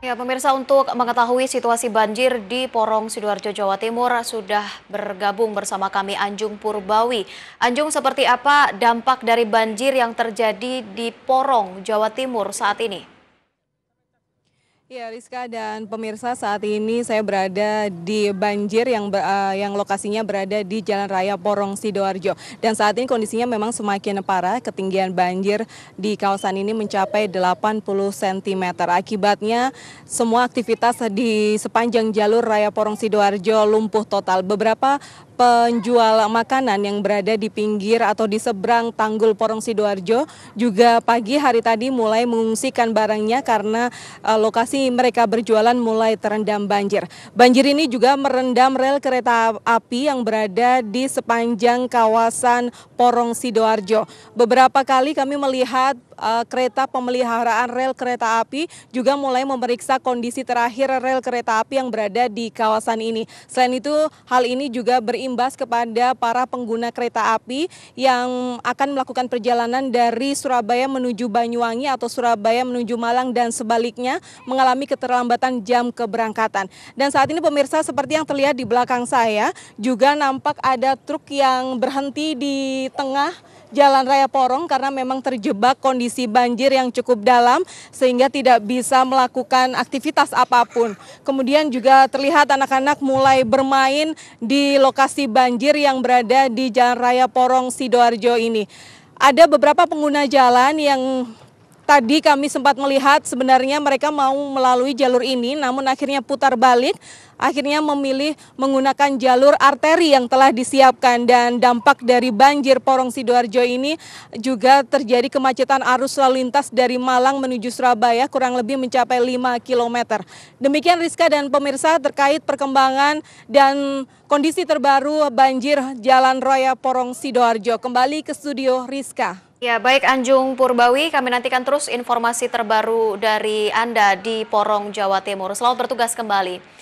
Ya, pemirsa untuk mengetahui situasi banjir di Porong Sidoarjo Jawa Timur sudah bergabung bersama kami Anjung Purbawi. Anjung seperti apa dampak dari banjir yang terjadi di Porong Jawa Timur saat ini? Ya Rizka dan pemirsa saat ini saya berada di banjir yang uh, yang lokasinya berada di Jalan Raya Porong Sidoarjo dan saat ini kondisinya memang semakin parah ketinggian banjir di kawasan ini mencapai 80 cm akibatnya semua aktivitas di sepanjang jalur Raya Porong Sidoarjo lumpuh total beberapa penjual makanan yang berada di pinggir atau di seberang tanggul Porong Sidoarjo juga pagi hari tadi mulai mengungsikan barangnya karena uh, lokasi mereka berjualan mulai terendam banjir. Banjir ini juga merendam rel kereta api yang berada di sepanjang kawasan Porong Sidoarjo. Beberapa kali kami melihat uh, kereta pemeliharaan rel kereta api juga mulai memeriksa kondisi terakhir rel kereta api yang berada di kawasan ini. Selain itu, hal ini juga berimpak berimbas kepada para pengguna kereta api yang akan melakukan perjalanan dari Surabaya menuju Banyuwangi atau Surabaya menuju Malang dan sebaliknya mengalami keterlambatan jam keberangkatan. Dan saat ini pemirsa seperti yang terlihat di belakang saya juga nampak ada truk yang berhenti di tengah Jalan Raya Porong karena memang terjebak kondisi banjir yang cukup dalam sehingga tidak bisa melakukan aktivitas apapun. Kemudian juga terlihat anak-anak mulai bermain di lokasi banjir yang berada di Jalan Raya Porong Sidoarjo ini. Ada beberapa pengguna jalan yang Tadi kami sempat melihat sebenarnya mereka mau melalui jalur ini namun akhirnya putar balik, akhirnya memilih menggunakan jalur arteri yang telah disiapkan dan dampak dari banjir Porong Sidoarjo ini juga terjadi kemacetan arus lalu lintas dari Malang menuju Surabaya kurang lebih mencapai 5 km. Demikian Rizka dan pemirsa terkait perkembangan dan kondisi terbaru banjir Jalan Raya Porong Sidoarjo. Kembali ke studio Rizka. Ya, baik Anjung Purbawi, kami nantikan terus informasi terbaru dari Anda di Porong, Jawa Timur. Selamat bertugas kembali.